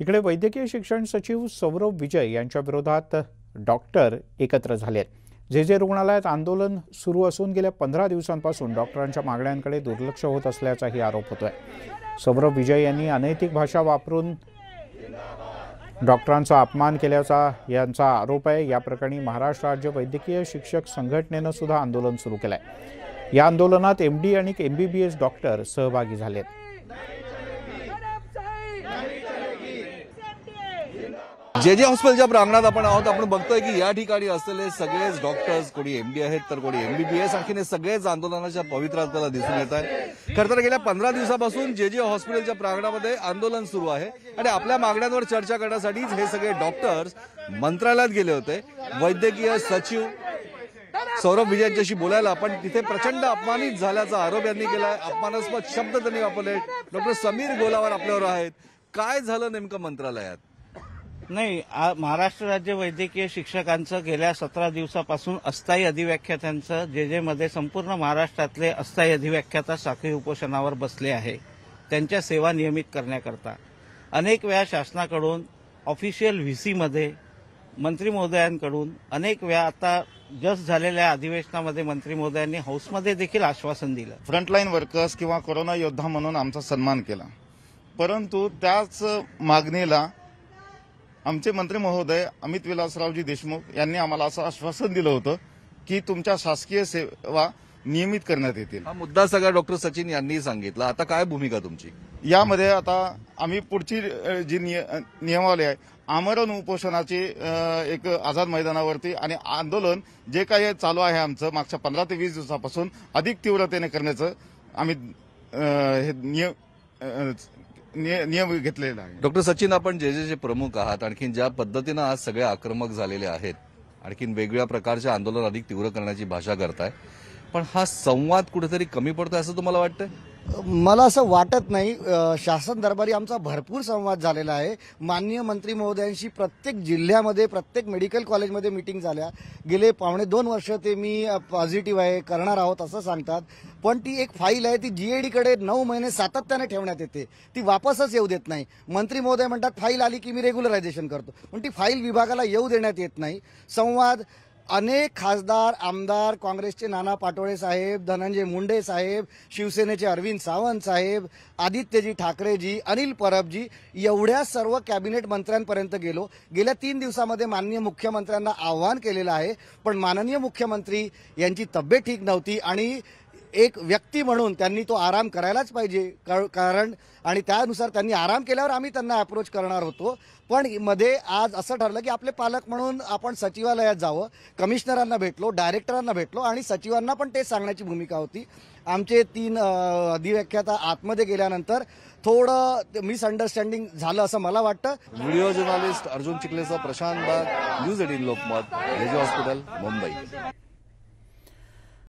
इकडे वैद्यकीय शिक्षण सचिव सौरभ विजय यांच्या विरोधात डॉक्टर एकत्र झाले आहेत जे जे रुग्णालयात आंदोलन सुरू असून गेल्या पंधरा दिवसांपासून डॉक्टरांच्या मागण्यांकडे दुर्लक्ष होत असल्याचाही आरोप होतोय सौरभ विजय यांनी अनैतिक भाषा वापरून डॉक्टरांचा अपमान केल्याचा यांचा आरोप आहे या प्रकरणी महाराष्ट्र राज्य वैद्यकीय शिक्षक संघटनेनं सुद्धा आंदोलन सुरू केलं आहे या आंदोलनात एम डी आणि M B B S doctor सहभागी झालेत जे जे हॉस्पिटलच्या प्रांगणात आपण आहोत आपण बघतोय की या ठिकाणी असलेले सगळेच डॉक्टर्स कोणी एमडी आहेत तर कोणी एमबीबीएस आणखीने सगळेच आंदोलनाच्या पवित्र दिसून येत आहे खरंतर गेल्या पंधरा दिवसापासून जे जे हॉस्पिटलच्या प्रांगणामध्ये आंदोलन सुरू आहे आणि आपल्या मागण्यांवर चर्चा करण्यासाठीच हे सगळे डॉक्टर्स मंत्रालयात गेले होते वैद्यकीय सचिव सौरभ विजयांच्याशी बोलायला पण तिथे प्रचंड अपमानित झाल्याचा आरोप यांनी केलाय अपमानास्पद शब्द त्यांनी वापरले डॉक्टर समीर गोलावर आपल्यावर आहेत काय झालं नेमकं मंत्रालयात नाही महाराष्ट्र राज्य वैद्यकीय शिक्षकांचं गेल्या सतरा दिवसापासून अस्थायी अधिव्याख्यात्यांचं जे जे मध्ये संपूर्ण महाराष्ट्रातले अस्थायी अधिव्याख्याता साखळी उपोषणावर बसले आहे त्यांच्या सेवा नियमित करण्याकरता अनेक वेळा शासनाकडून ऑफिशियल व्ही सीमध्ये मंत्री महोदयांकडून अनेक वेळा आता जस्ट झालेल्या अधिवेशनामध्ये मंत्री महोदयांनी हाऊसमध्ये देखील आश्वासन दिलं फ्रंटलाईन वर्कर्स किंवा कोरोना योद्धा म्हणून आमचा सन्मान केला परंतु त्याच मागणीला आमचे मंत्री महोदय अमित विलासरावजी देशमुख यांनी आम्हाला असं आश्वासन दिलं होतं की तुमच्या शासकीय सेवा नियमित करण्यात येतील हा मुद्दा सगळा डॉक्टर सचिन यांनी सांगितला आता काय भूमिका तुमची यामध्ये आता आम्ही पुढची जी निय नियमावली आहे आमरण उपोषणाची एक आझाद मैदानावरती आणि आंदोलन जे काही चालू आहे आमचं मागच्या पंधरा ते वीस दिवसापासून अधिक तीव्रतेने करण्याचं आम्ही हे नियम नियम घेतलेला डॉक्टर सचिन आपण जे जे जे प्रमुख आहात आणखीन ज्या पद्धतीनं आज सगळे आक्रमक झालेले आहेत आणखीन वेगवेगळ्या प्रकारचे आंदोलन अधिक तीव्र करण्याची भाषा करताय पण हा संवाद कुठेतरी कमी पडतोय असं तुम्हाला वाटतंय मला असं वाटत नाही शासन दरबारी आमचा भरपूर संवाद झालेला आहे माननीय मंत्री महोदयांशी प्रत्येक जिल्ह्यामध्ये प्रत्येक मेडिकल कॉलेजमध्ये मिटिंग झाल्या गेले पावणे दोन वर्ष ते मी पॉझिटिव्ह आहे करणार आहोत असं सांगतात पण ती एक फाईल आहे ती जी ए डीकडे नऊ महिने सातत्याने ठेवण्यात येते ती वापसच येऊ देत नाही मंत्री महोदय म्हणतात फाईल आली की मी रेग्युलरायझेशन करतो पण ती फाईल विभागाला येऊ देण्यात येत नाही संवाद अनेक खासदार आमदार काँग्रेसचे नाना पाटोळे साहेब धनंजय मुंडे साहेब शिवसेनेचे अरविंद सावंत साहेब आदित्यजी ठाकरेजी अनिल परबजी एवढ्या सर्व कॅबिनेट मंत्र्यांपर्यंत गेलो गेल्या तीन दिवसामध्ये माननीय मुख्यमंत्र्यांना आव्हान केलेलं आहे पण माननीय मुख्यमंत्री यांची तब्येत ठीक नव्हती आणि एक व्यक्ती म्हणून त्यांनी तो आराम करायलाच पाहिजे कारण आणि त्यानुसार त्यांनी आराम केल्यावर आम्ही त्यांना अप्रोच करणार होतो पण मध्ये आज असं ठरलं की आपले पालक म्हणून आपण सचिवालयात जावं कमिशनरांना भेटलो डायरेक्टरांना भेटलो आणि सचिवांना पण तेच सांगण्याची भूमिका होती आमचे तीन अधिव्याख्याता आतमध्ये गेल्यानंतर थोडं मिसअंडरस्टँडिंग झालं असं मला वाटतं व्हिडिओ जर्नालिस्ट अर्जुन चिखलेचा Prashant Bag news eighteen Lokmat hospital Mumbai